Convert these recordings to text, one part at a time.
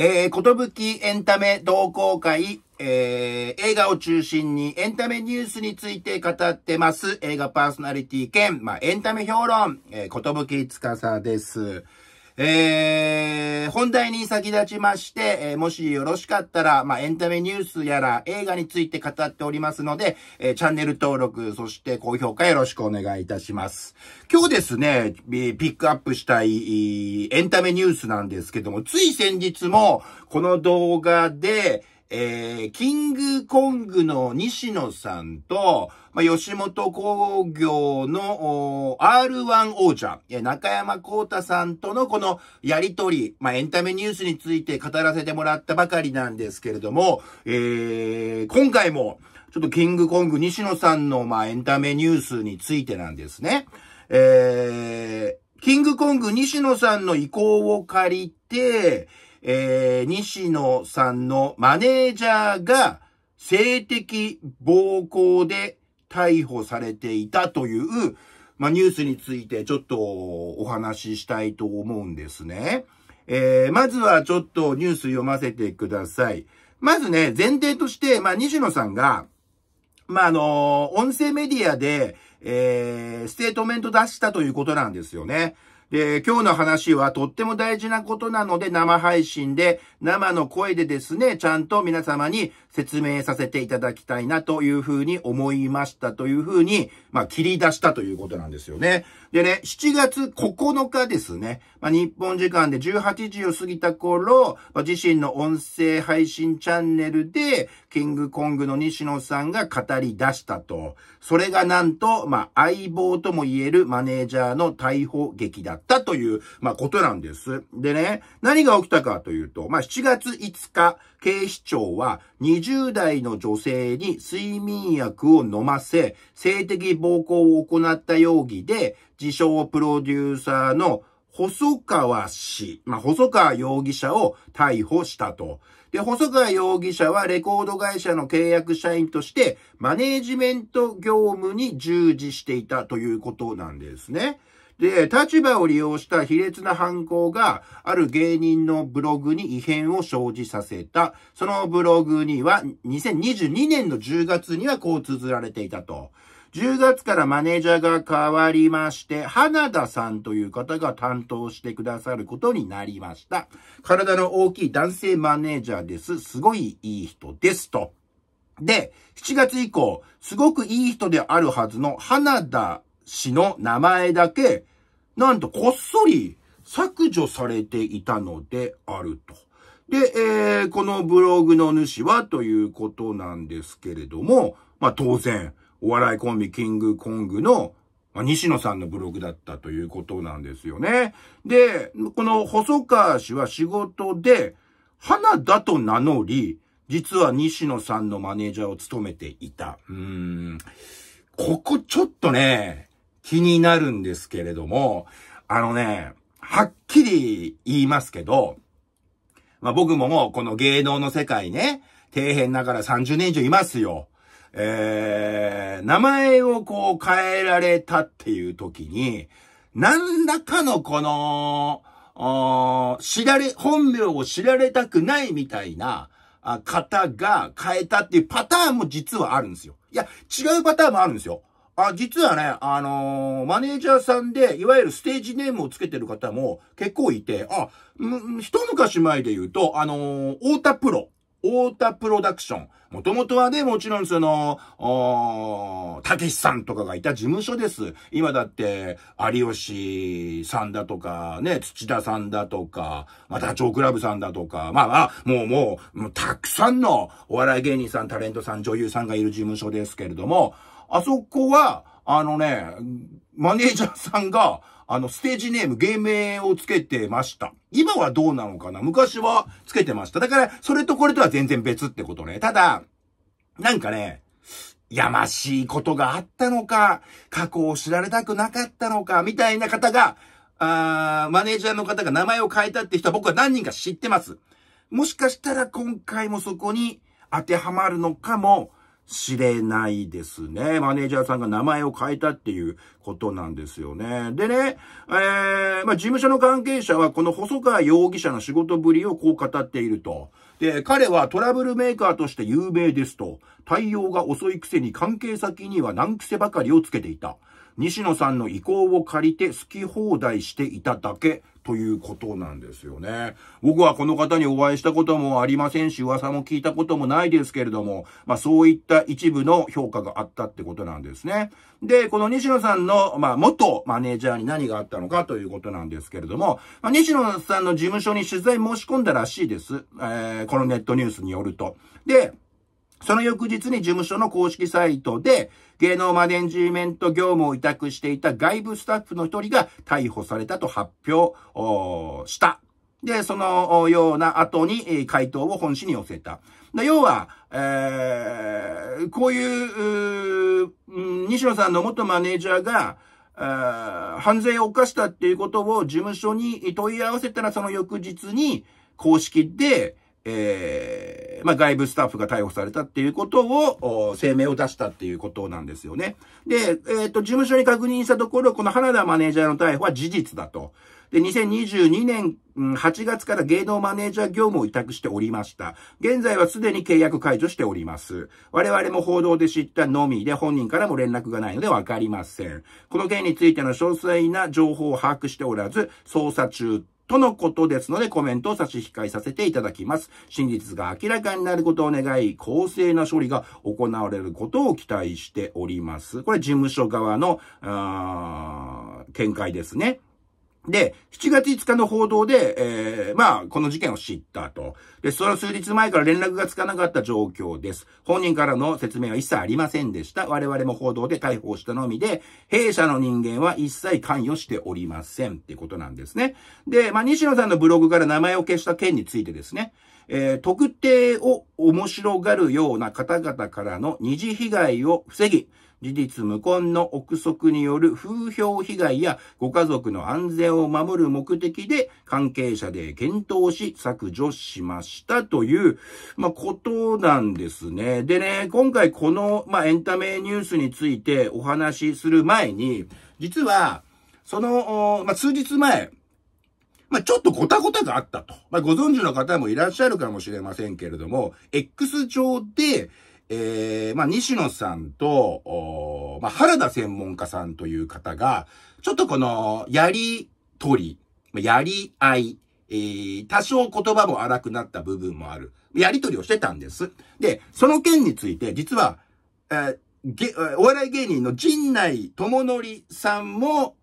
えー、ことぶきエンタメ同好会、えー、映画を中心にエンタメニュースについて語ってます。映画パーソナリティ兼、まあ、エンタメ評論、えー、ことぶきつかさです。えー、本題に先立ちまして、えー、もしよろしかったら、まあ、エンタメニュースやら映画について語っておりますので、えー、チャンネル登録、そして高評価よろしくお願いいたします。今日ですね、ピックアップしたい、エンタメニュースなんですけども、つい先日も、この動画で、えー、キングコングの西野さんと、まあ、吉本工業の R1 王者、中山幸太さんとのこのやりとり、まあ、エンタメニュースについて語らせてもらったばかりなんですけれども、えー、今回も、ちょっとキングコング西野さんの、まあ、エンタメニュースについてなんですね。えー、キングコング西野さんの意向を借りて、えー、西野さんのマネージャーが性的暴行で逮捕されていたという、まあ、ニュースについてちょっとお話ししたいと思うんですね。えー、まずはちょっとニュース読ませてください。まずね、前提として、まあ、西野さんが、まあ、あのー、音声メディアで、えー、ステートメント出したということなんですよね。で、今日の話はとっても大事なことなので、生配信で、生の声でですね、ちゃんと皆様に説明させていただきたいなというふうに思いましたというふうに、まあ、切り出したということなんですよね。でね、7月9日ですね、まあ、日本時間で18時を過ぎた頃、まあ、自身の音声配信チャンネルで、キングコングの西野さんが語り出したと。それがなんと、まあ、相棒とも言えるマネージャーの逮捕劇だったという、まあ、ことなんです。でね、何が起きたかというと、まあ、7月5日、警視庁は20代の女性に睡眠薬を飲ませ、性的暴行を行った容疑で、自称プロデューサーの細川氏、まあ、細川容疑者を逮捕したと。で、細川容疑者はレコード会社の契約社員として、マネージメント業務に従事していたということなんですね。で、立場を利用した卑劣な犯行がある芸人のブログに異変を生じさせた。そのブログには2022年の10月にはこう綴られていたと。10月からマネージャーが変わりまして、花田さんという方が担当してくださることになりました。体の大きい男性マネージャーです。すごいいい人です。と。で、7月以降、すごくいい人であるはずの花田氏の名前だけ、なんとこっそり削除されていたのであると。で、えー、このブログの主はということなんですけれども、まあ当然、お笑いコンビキングコングの西野さんのブログだったということなんですよね。で、この細川氏は仕事で、花田と名乗り、実は西野さんのマネージャーを務めていた。うん。ここちょっとね、気になるんですけれども、あのね、はっきり言いますけど、まあ僕ももうこの芸能の世界ね、底辺ながら30年以上いますよ。えー、名前をこう変えられたっていう時に、何らかのこの、知られ、本名を知られたくないみたいな方が変えたっていうパターンも実はあるんですよ。いや、違うパターンもあるんですよ。あ、実はね、あのー、マネージャーさんで、いわゆるステージネームをつけてる方も結構いて、あ、一昔前で言うと、あのー、太田プロ太田プロダクション。もともとはね、もちろんその、おたけしさんとかがいた事務所です。今だって、有吉さんだとか、ね、土田さんだとか、まあ、ダチョウ倶楽部さんだとか、まあまあ、もうもう、もうたくさんのお笑い芸人さん、タレントさん、女優さんがいる事務所ですけれども、あそこは、あのね、マネージャーさんが、あの、ステージネーム、芸名をつけてました。今はどうなのかな昔はつけてました。だから、それとこれとは全然別ってことね。ただ、なんかね、やましいことがあったのか、過去を知られたくなかったのか、みたいな方が、あマネージャーの方が名前を変えたって人は僕は何人か知ってます。もしかしたら今回もそこに当てはまるのかもしれないですね。マネージャーさんが名前を変えたっていうことなんですよね。でね、えー、まあ、事務所の関係者はこの細川容疑者の仕事ぶりをこう語っていると。で、彼はトラブルメーカーとして有名ですと。対応が遅いくせに関係先には難癖ばかりをつけていた。西野さんの意向を借りて好き放題していただけということなんですよね。僕はこの方にお会いしたこともありませんし、噂も聞いたこともないですけれども、まあそういった一部の評価があったってことなんですね。で、この西野さんの、まあ元マネージャーに何があったのかということなんですけれども、まあ、西野さんの事務所に取材申し込んだらしいです。えー、このネットニュースによると。で、その翌日に事務所の公式サイトで芸能マネジメント業務を委託していた外部スタッフの一人が逮捕されたと発表したで、そのような後に回答を本紙に寄せた。要は、えー、こういうう、西野さんの元マネージャーが、ー犯罪を犯したっていうことを事務所に問い合わせたらその翌日に公式で、えー、まあ、外部スタッフが逮捕されたっていうことを、声明を出したっていうことなんですよね。で、えっ、ー、と、事務所に確認したところ、この原田マネージャーの逮捕は事実だと。で、2022年8月から芸能マネージャー業務を委託しておりました。現在はすでに契約解除しております。我々も報道で知ったのみで本人からも連絡がないのでわかりません。この件についての詳細な情報を把握しておらず、捜査中とのことですので、コメントを差し控えさせていただきます。真実が明らかになることを願い、公正な処理が行われることを期待しております。これ、事務所側の、見解ですね。で、7月5日の報道で、えー、まあ、この事件を知ったと。で、その数日前から連絡がつかなかった状況です。本人からの説明は一切ありませんでした。我々も報道で逮捕したのみで、弊社の人間は一切関与しておりませんってことなんですね。で、まあ、西野さんのブログから名前を消した件についてですね、えー、特定を面白がるような方々からの二次被害を防ぎ、事実無根の憶測による風評被害やご家族の安全を守る目的で関係者で検討し削除しましたという、まあ、ことなんですね。でね、今回この、まあ、エンタメニュースについてお話しする前に、実は、その、まあ、数日前、まあ、ちょっとごたごたがあったと。まあ、ご存知の方もいらっしゃるかもしれませんけれども、X 上で、えー、まあ、西野さんと、まあ、原田専門家さんという方が、ちょっとこの、やりとり、やり合い、えー、多少言葉も荒くなった部分もある。やりとりをしてたんです。で、その件について、実は、えー、お笑い芸人の陣内智則さんも、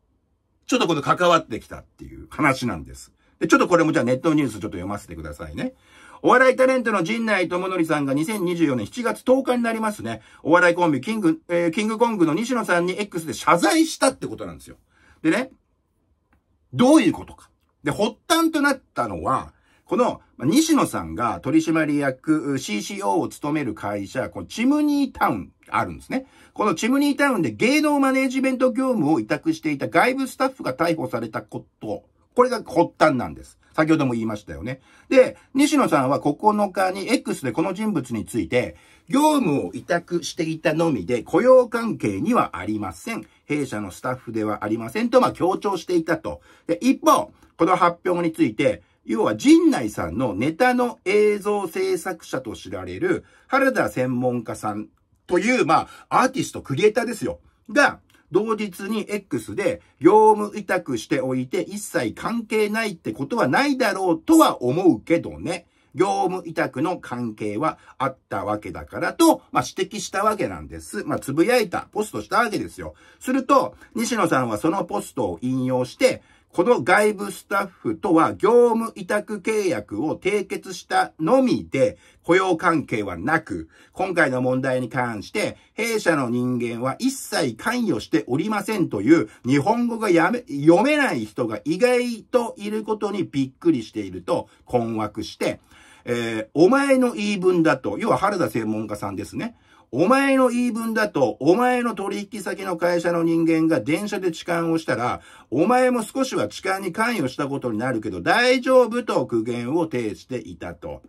ちょっとこの関わってきたっていう話なんです。で、ちょっとこれもじゃあネットニュースちょっと読ませてくださいね。お笑いタレントの陣内智則さんが2024年7月10日になりますね。お笑いコンビ、キング、えー、キングコングの西野さんに X で謝罪したってことなんですよ。でね、どういうことか。で、発端となったのは、この、西野さんが取締役 CCO を務める会社、このチムニータウンあるんですね。このチムニータウンで芸能マネジメント業務を委託していた外部スタッフが逮捕されたこと、これが発端なんです。先ほども言いましたよね。で、西野さんは9日に X でこの人物について、業務を委託していたのみで雇用関係にはありません。弊社のスタッフではありませんと、まあ、強調していたと。で、一方、この発表について、要は陣内さんのネタの映像制作者と知られる原田専門家さんという、まあ、アーティスト、クリエイターですよ。が、同日に X で業務委託しておいて一切関係ないってことはないだろうとは思うけどね。業務委託の関係はあったわけだからと、まあ、指摘したわけなんです。まあ、つぶやいた、ポストしたわけですよ。すると、西野さんはそのポストを引用して、この外部スタッフとは業務委託契約を締結したのみで雇用関係はなく、今回の問題に関して弊社の人間は一切関与しておりませんという日本語が読めない人が意外といることにびっくりしていると困惑して、えー、お前の言い分だと、要は原田専門家さんですね。お前の言い分だと、お前の取引先の会社の人間が電車で痴漢をしたら、お前も少しは痴漢に関与したことになるけど、大丈夫と苦言を呈していたと。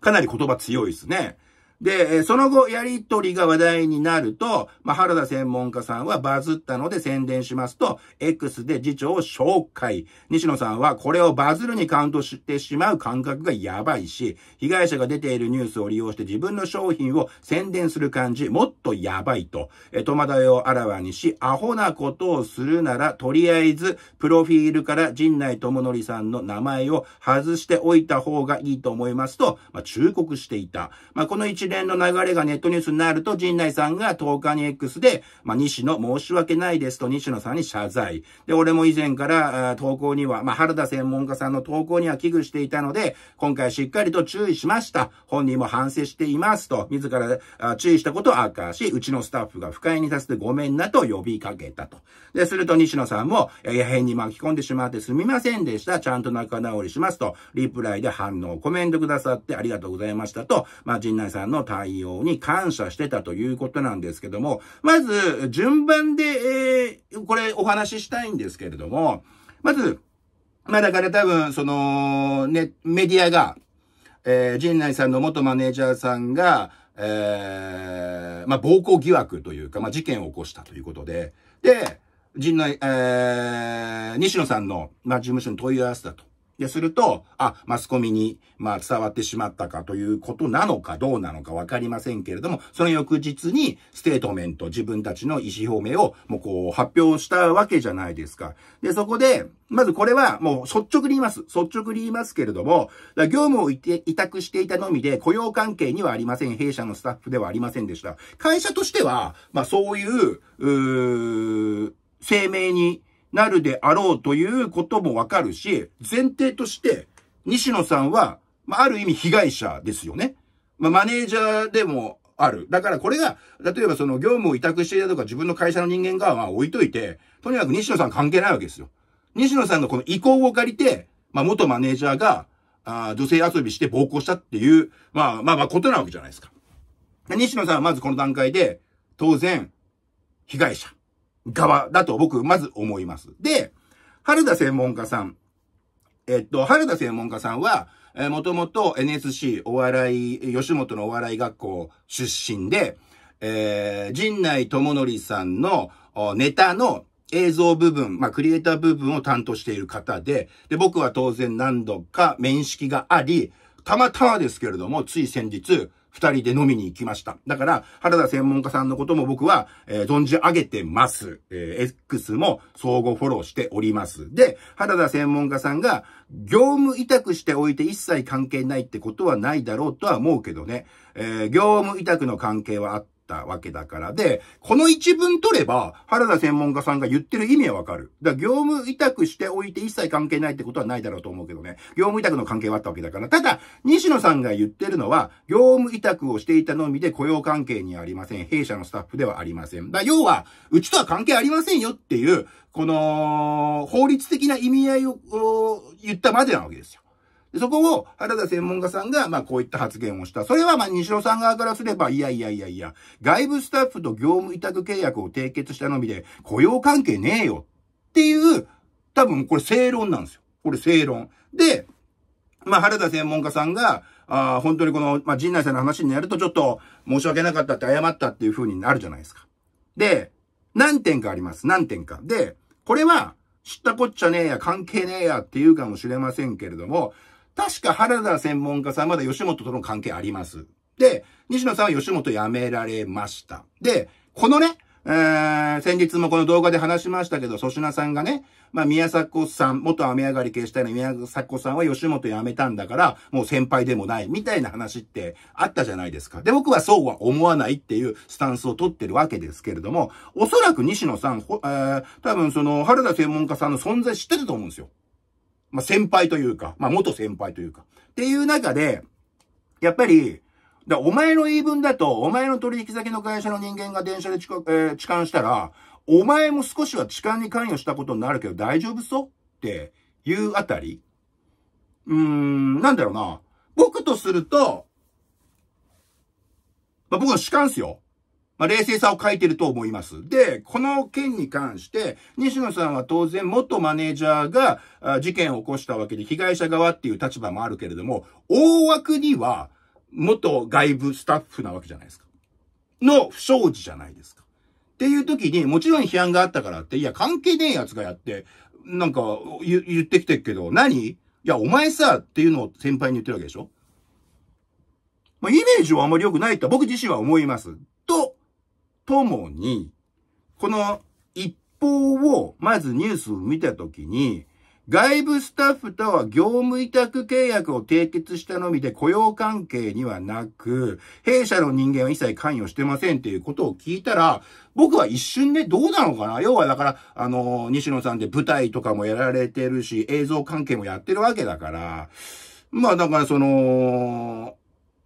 かなり言葉強いですね。で、その後、やりとりが話題になると、まあ、原田専門家さんはバズったので宣伝しますと、X で次長を紹介。西野さんは、これをバズるにカウントしてしまう感覚がやばいし、被害者が出ているニュースを利用して自分の商品を宣伝する感じ、もっとやばいと、え、戸惑いをあらわにし、アホなことをするなら、とりあえず、プロフィールから陣内智則さんの名前を外しておいた方がいいと思いますと、まあ、忠告していた。まあ、この一連の流れがネットニュースになると、陣内さんが10日に X で、まあ、西野申し訳ないですと西野さんに謝罪。で、俺も以前から投稿には、まあ、原田専門家さんの投稿には危惧していたので、今回しっかりと注意しました。本人も反省していますと、自ら注意したことを明かし、うちのスタッフが不快にさせてごめんなと呼びかけたと。で、すると西野さんも、異変に巻き込んでしまってすみませんでした。ちゃんと仲直りしますと、リプライで反応、コメントくださってありがとうございましたと、まあ、陣内さんの対応に感謝してたということなんですけども、まず、順番で、えー、これお話ししたいんですけれども、まず、まあだから多分、その、ね、メディアが、えー、陣内さんの元マネージャーさんが、えー、まあ暴行疑惑というか、まあ事件を起こしたということで、で、陣内、えー、西野さんの、まあ事務所に問い合わせたと。ですると、あ、マスコミに、まあ、伝わってしまったかということなのかどうなのかわかりませんけれども、その翌日にステートメント、自分たちの意思表明をもうこう発表したわけじゃないですか。で、そこで、まずこれはもう率直に言います。率直に言いますけれども、だ業務をいて委託していたのみで雇用関係にはありません。弊社のスタッフではありませんでした。会社としては、まあそういう、う声明になるであろうということもわかるし、前提として、西野さんは、まあ、ある意味被害者ですよね。まあ、マネージャーでもある。だからこれが、例えばその業務を委託していたとか自分の会社の人間がまあ置いといて、とにかく西野さん関係ないわけですよ。西野さんがこの意向を借りて、まあ、元マネージャーが、あ女性遊びして暴行したっていう、まあまあまあことなわけじゃないですか。西野さんはまずこの段階で、当然、被害者。側だと僕、まず思います。で、春田専門家さん。えっと、春田専門家さんは、えー、もともと NSC お笑い、吉本のお笑い学校出身で、えー、陣内智則さんのネタの映像部分、まあ、クリエイター部分を担当している方で、で、僕は当然何度か面識があり、たまたまですけれども、つい先日、二人で飲みに行きました。だから、原田専門家さんのことも僕は、えー、存じ上げてます。えー、X も相互フォローしております。で、原田専門家さんが、業務委託しておいて一切関係ないってことはないだろうとは思うけどね。えー、業務委託の関係はあって、ったわけだから。で、この一文取れば、原田専門家さんが言ってる意味はわかる。だから業務委託しておいて一切関係ないってことはないだろうと思うけどね。業務委託の関係はあったわけだから。ただ、西野さんが言ってるのは、業務委託をしていたのみで雇用関係にありません。弊社のスタッフではありません。だ要は、うちとは関係ありませんよっていう、この、法律的な意味合いを言ったまでなわけですよ。そこを原田専門家さんが、まあこういった発言をした。それはまあ西野さん側からすれば、いやいやいやいや、外部スタッフと業務委託契約を締結したのみで、雇用関係ねえよっていう、多分これ正論なんですよ。これ正論。で、まあ原田専門家さんが、あ本当にこの、まあ陣内さんの話にやるとちょっと申し訳なかったって謝ったっていう風になるじゃないですか。で、何点かあります。何点か。で、これは、知ったこっちゃねえや、関係ねえやって言うかもしれませんけれども、確か原田専門家さんまだ吉本との関係あります。で、西野さんは吉本辞められました。で、このね、えー、先日もこの動画で話しましたけど、粗品さんがね、まあ、宮迫さん、元雨上がり警視隊の宮迫さんは吉本辞めたんだから、もう先輩でもない、みたいな話ってあったじゃないですか。で、僕はそうは思わないっていうスタンスを取ってるわけですけれども、おそらく西野さん、えー、多分その、原田専門家さんの存在知ってると思うんですよ。まあ、先輩というか、まあ、元先輩というか。っていう中で、やっぱり、だお前の言い分だと、お前の取引先の会社の人間が電車で痴,、えー、漢したら、お前も少しは痴漢に関与したことになるけど大丈夫そうっていうあたり。うーん、なんだろうな。僕とすると、まあ、僕は痴漢っすよ。まあ、冷静さを欠いてると思います。で、この件に関して、西野さんは当然元マネージャーが事件を起こしたわけで、被害者側っていう立場もあるけれども、大枠には元外部スタッフなわけじゃないですか。の不祥事じゃないですか。っていう時に、もちろん批判があったからって、いや、関係ねえつがやって、なんか言言ってきてるけど、何いや、お前さ、っていうのを先輩に言ってるわけでしょまあ、イメージはあまり良くないと僕自身は思います。と、ともに、この一報を、まずニュースを見たときに、外部スタッフとは業務委託契約を締結したのみで雇用関係にはなく、弊社の人間は一切関与してませんっていうことを聞いたら、僕は一瞬でどうなのかな要はだから、あの、西野さんで舞台とかもやられてるし、映像関係もやってるわけだから、まあだからその、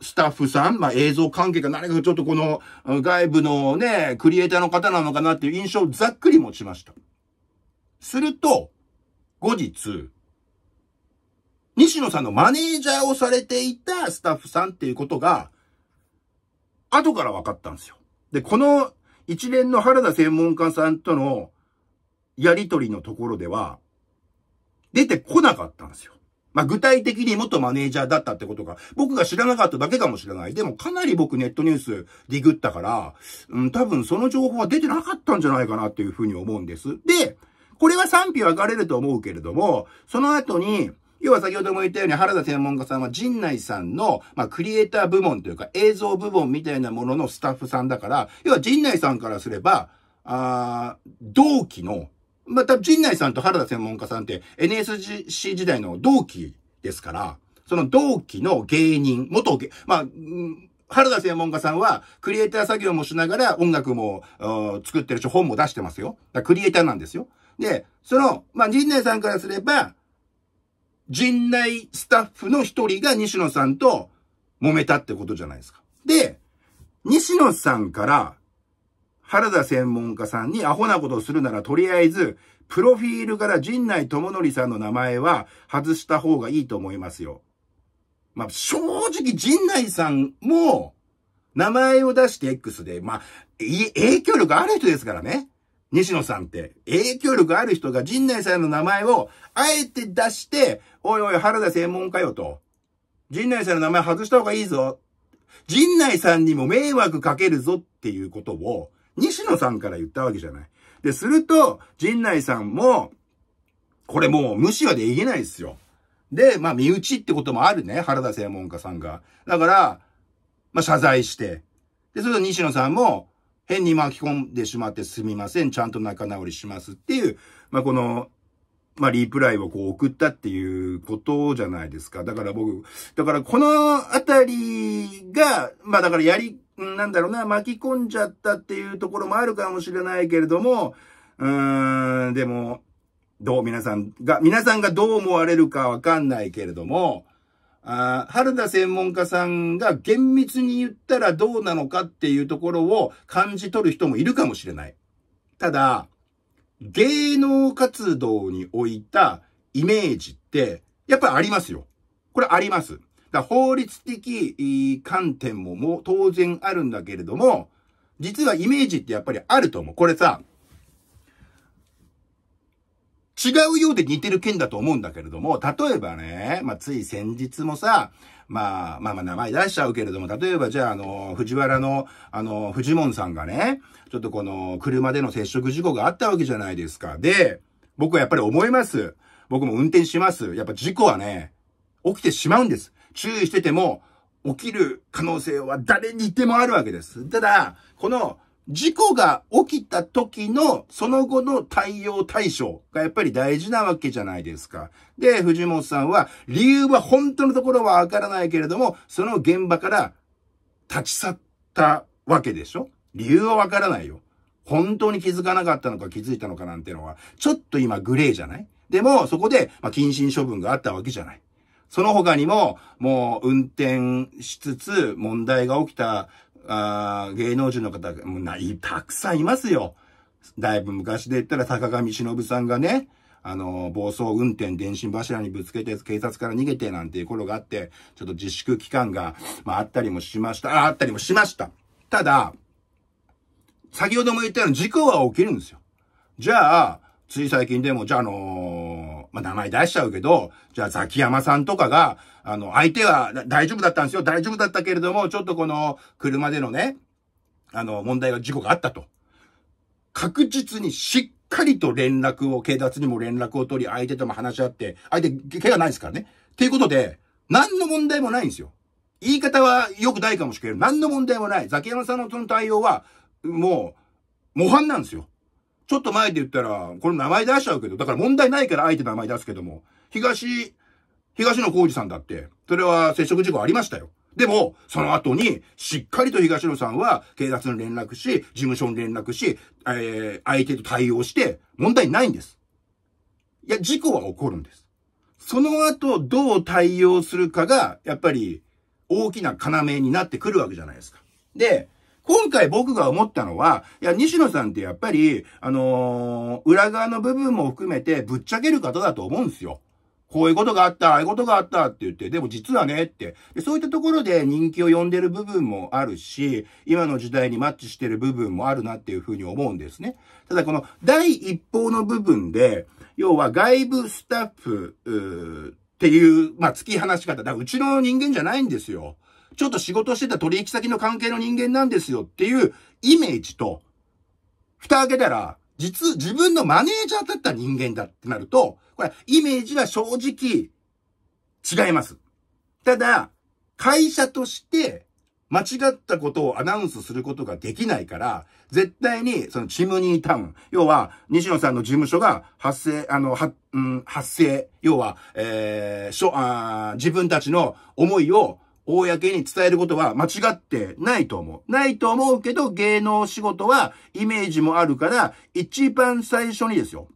スタッフさん、まあ、映像関係か何かちょっとこの外部のね、クリエイターの方なのかなっていう印象をざっくり持ちました。すると、後日、西野さんのマネージャーをされていたスタッフさんっていうことが、後から分かったんですよ。で、この一連の原田専門家さんとのやりとりのところでは、出てこなかったんですよ。まあ、具体的に元マネージャーだったってことが、僕が知らなかっただけかもしれない。でもかなり僕ネットニュースディグったから、うん、多分その情報は出てなかったんじゃないかなっていうふうに思うんです。で、これは賛否分かれると思うけれども、その後に、要は先ほども言ったように原田専門家さんは陣内さんの、まあ、クリエイター部門というか映像部門みたいなもののスタッフさんだから、要は陣内さんからすれば、あ同期のまた、陣内さんと原田専門家さんって NSC 時代の同期ですから、その同期の芸人、元芸、まあ、原田専門家さんは、クリエイター作業もしながら音楽も、作ってるし、本も出してますよ。クリエイターなんですよ。で、その、まあ、陣内さんからすれば、陣内スタッフの一人が西野さんと揉めたってことじゃないですか。で、西野さんから原田専門家さんにアホなことをするならとりあえず、プロフィールから陣内智則さんの名前は外した方がいいと思いますよ。まあ、正直陣内さんも、名前を出して X で、まあ、影響力ある人ですからね。西野さんって、影響力ある人が陣内さんの名前を、あえて出して、おいおい、原田専門家よと。陣内さんの名前外した方がいいぞ。陣内さんにも迷惑かけるぞっていうことを、西野さんから言ったわけじゃない。で、すると、陣内さんも、これもう無視はできないですよ。で、まあ、身内ってこともあるね。原田専門家さんが。だから、まあ、謝罪して。で、それと西野さんも、変に巻き込んでしまってすみません。ちゃんと仲直りしますっていう、まあ、この、まあ、リプライをこう送ったっていうことじゃないですか。だから僕、だからこのあたりが、まあ、だからやりなんだろうな、巻き込んじゃったっていうところもあるかもしれないけれども、うーん、でも、どう皆さんが、皆さんがどう思われるかわかんないけれども、あ春田専門家さんが厳密に言ったらどうなのかっていうところを感じ取る人もいるかもしれない。ただ、芸能活動に置いたイメージって、やっぱりありますよ。これあります。だ法律的観点ももう当然あるんだけれども、実はイメージってやっぱりあると思う。これさ、違うようで似てる件だと思うんだけれども、例えばね、まあ、つい先日もさ、まあ、まあまあ名前出しちゃうけれども、例えばじゃああの、藤原の、あの、藤門さんがね、ちょっとこの、車での接触事故があったわけじゃないですか。で、僕はやっぱり思います。僕も運転します。やっぱ事故はね、起きてしまうんです。注意してても、起きる可能性は誰にでもあるわけです。ただ、この事故が起きた時のその後の対応対象がやっぱり大事なわけじゃないですか。で、藤本さんは理由は本当のところはわからないけれども、その現場から立ち去ったわけでしょ理由はわからないよ。本当に気づかなかったのか気づいたのかなんてのは、ちょっと今グレーじゃないでも、そこで、まあ、謹慎処分があったわけじゃない。その他にも、もう運転しつつ問題が起きた、あ芸能人の方、もうない、たくさんいますよ。だいぶ昔で言ったら坂上忍さんがね、あの、暴走運転、電信柱にぶつけて、警察から逃げてなんていう頃があって、ちょっと自粛期間が、まあ、あったりもしました。あ、あったりもしました。ただ、先ほども言ったように事故は起きるんですよ。じゃあ、つい最近でも、じゃあ、あのーまあ、名前出しちゃうけど、じゃあザキヤマさんとかが、あの、相手は大丈夫だったんですよ。大丈夫だったけれども、ちょっとこの車でのね、あの、問題が、事故があったと。確実にしっかりと連絡を、警察にも連絡を取り、相手とも話し合って、相手、怪我ないですからね。っていうことで、何の問題もないんですよ。言い方は良くないかもしれない。何の問題もない。ザキヤマさんのその対応は、もう、模範なんですよ。ちょっと前で言ったら、これ名前出しちゃうけど、だから問題ないからあえて名前出すけども、東、東野幸治さんだって、それは接触事故ありましたよ。でも、その後に、しっかりと東野さんは、警察に連絡し、事務所に連絡し、えー、相手と対応して、問題ないんです。いや、事故は起こるんです。その後、どう対応するかが、やっぱり、大きな要になってくるわけじゃないですか。で、今回僕が思ったのは、いや、西野さんってやっぱり、あのー、裏側の部分も含めてぶっちゃける方だと思うんですよ。こういうことがあった、ああいうことがあったって言って、でも実はねって。でそういったところで人気を呼んでる部分もあるし、今の時代にマッチしてる部分もあるなっていうふうに思うんですね。ただこの第一報の部分で、要は外部スタッフ、っていう、まあ、突き放し方。だからうちの人間じゃないんですよ。ちょっと仕事してた取引先の関係の人間なんですよっていうイメージと、蓋開けたら、実、自分のマネージャーだった人間だってなると、これ、イメージは正直、違います。ただ、会社として、間違ったことをアナウンスすることができないから、絶対に、そのチムニータウン、要は、西野さんの事務所が発生、あの、は、うん、発生、要は、えー、しょあ自分たちの思いを、公に伝えることは間違ってないと思う。ないと思うけど、芸能仕事はイメージもあるから、一番最初にですよ。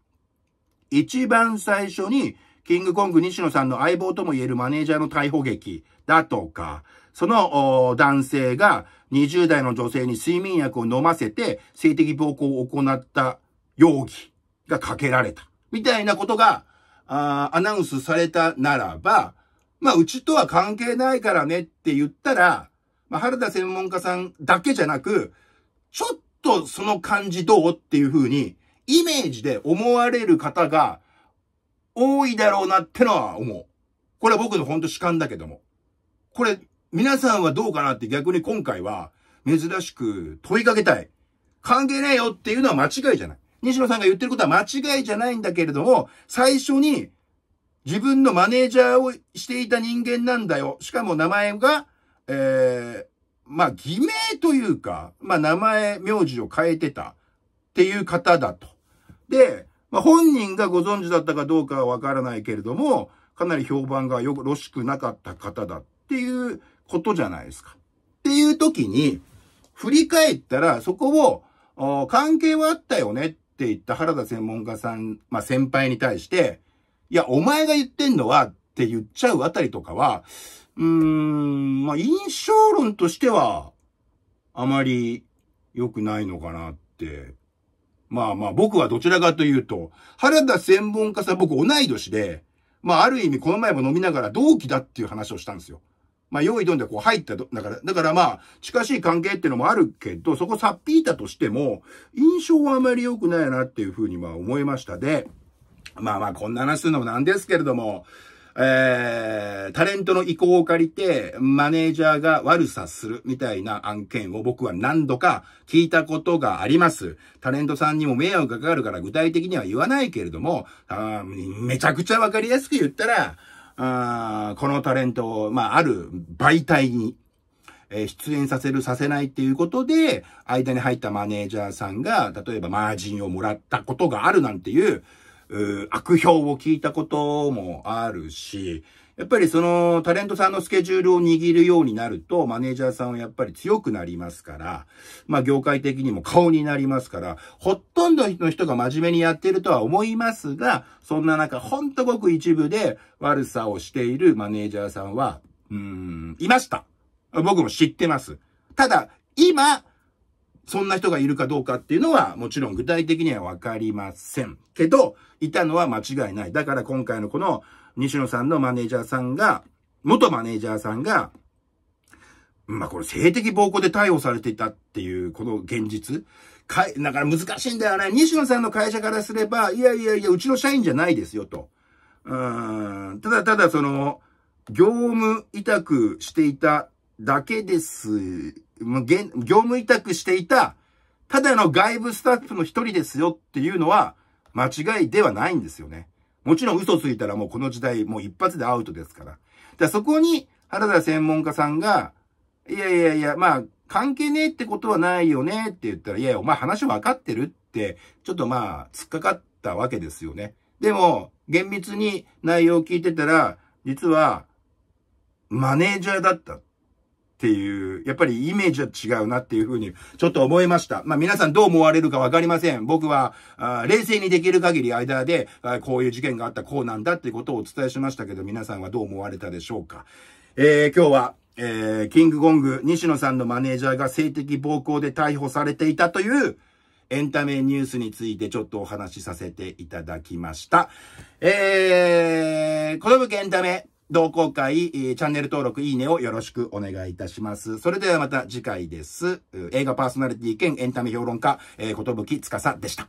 一番最初に、キングコング西野さんの相棒とも言えるマネージャーの逮捕劇だとか、その男性が20代の女性に睡眠薬を飲ませて性的暴行を行った容疑がかけられた。みたいなことが、アナウンスされたならば、まあ、うちとは関係ないからねって言ったら、まあ、原田専門家さんだけじゃなく、ちょっとその感じどうっていうふうに、イメージで思われる方が多いだろうなってのは思う。これは僕のほんと主観だけども。これ、皆さんはどうかなって逆に今回は珍しく問いかけたい。関係ねえよっていうのは間違いじゃない。西野さんが言ってることは間違いじゃないんだけれども、最初に自分のマネージャーをしていた人間なんだよ。しかも名前が、えー、まあ、偽名というか、まあ、名前、名字を変えてたっていう方だと。で、まあ、本人がご存知だったかどうかはわからないけれども、かなり評判がよろしくなかった方だっていうことじゃないですか。っていう時に、振り返ったら、そこを、関係はあったよねって言った原田専門家さん、まあ、先輩に対して、いや、お前が言ってんのはって言っちゃうあたりとかは、うーん、まあ、印象論としては、あまり良くないのかなって。まあまあ、僕はどちらかというと、原田専門家さん、僕同い年で、まあ、ある意味この前も飲みながら同期だっていう話をしたんですよ。まあ、用意どんでこう入っただから、だからまあ、近しい関係っていうのもあるけど、そこさっぴいたとしても、印象はあまり良くないなっていうふうにまあ思いましたで、まあまあ、こんな話するのもなんですけれども、えー、タレントの意向を借りて、マネージャーが悪さするみたいな案件を僕は何度か聞いたことがあります。タレントさんにも迷惑がかかるから具体的には言わないけれども、あめちゃくちゃわかりやすく言ったら、あこのタレントを、まあ、ある媒体に、えー、出演させる、させないっていうことで、間に入ったマネージャーさんが、例えばマージンをもらったことがあるなんていう、悪評を聞いたこともあるし、やっぱりそのタレントさんのスケジュールを握るようになると、マネージャーさんはやっぱり強くなりますから、まあ業界的にも顔になりますから、ほとんどの人が真面目にやってるとは思いますが、そんな中、ほんとごく一部で悪さをしているマネージャーさんは、うん、いました。僕も知ってます。ただ、今、そんな人がいるかどうかっていうのは、もちろん具体的にはわかりません。けど、いたのは間違いない。だから今回のこの、西野さんのマネージャーさんが、元マネージャーさんが、まあこれ性的暴行で逮捕されていたっていう、この現実。かい、だから難しいんだよね。西野さんの会社からすれば、いやいやいや、うちの社員じゃないですよ、と。うん、ただただその、業務委託していただけです業務委託していた、ただの外部スタッフの一人ですよっていうのは、間違いではないんですよね。もちろん嘘ついたらもうこの時代、もう一発でアウトですから。だそこに、原田専門家さんが、いやいやいや、まあ、関係ねえってことはないよねって言ったら、いやいや、お前話分かってるって、ちょっとまあ、突っかかったわけですよね。でも、厳密に内容を聞いてたら、実は、マネージャーだった。っていう、やっぱりイメージは違うなっていうふうに、ちょっと思いました。まあ皆さんどう思われるかわかりません。僕は、あ冷静にできる限り間であ、こういう事件があった、こうなんだっていうことをお伝えしましたけど、皆さんはどう思われたでしょうか。えー、今日は、えー、キングゴング、西野さんのマネージャーが性的暴行で逮捕されていたという、エンタメニュースについてちょっとお話しさせていただきました。えー、この武エンタメ、同好会、チャンネル登録、いいねをよろしくお願いいたします。それではまた次回です。映画パーソナリティ兼エンタメ評論家、えことぶきつかさでした。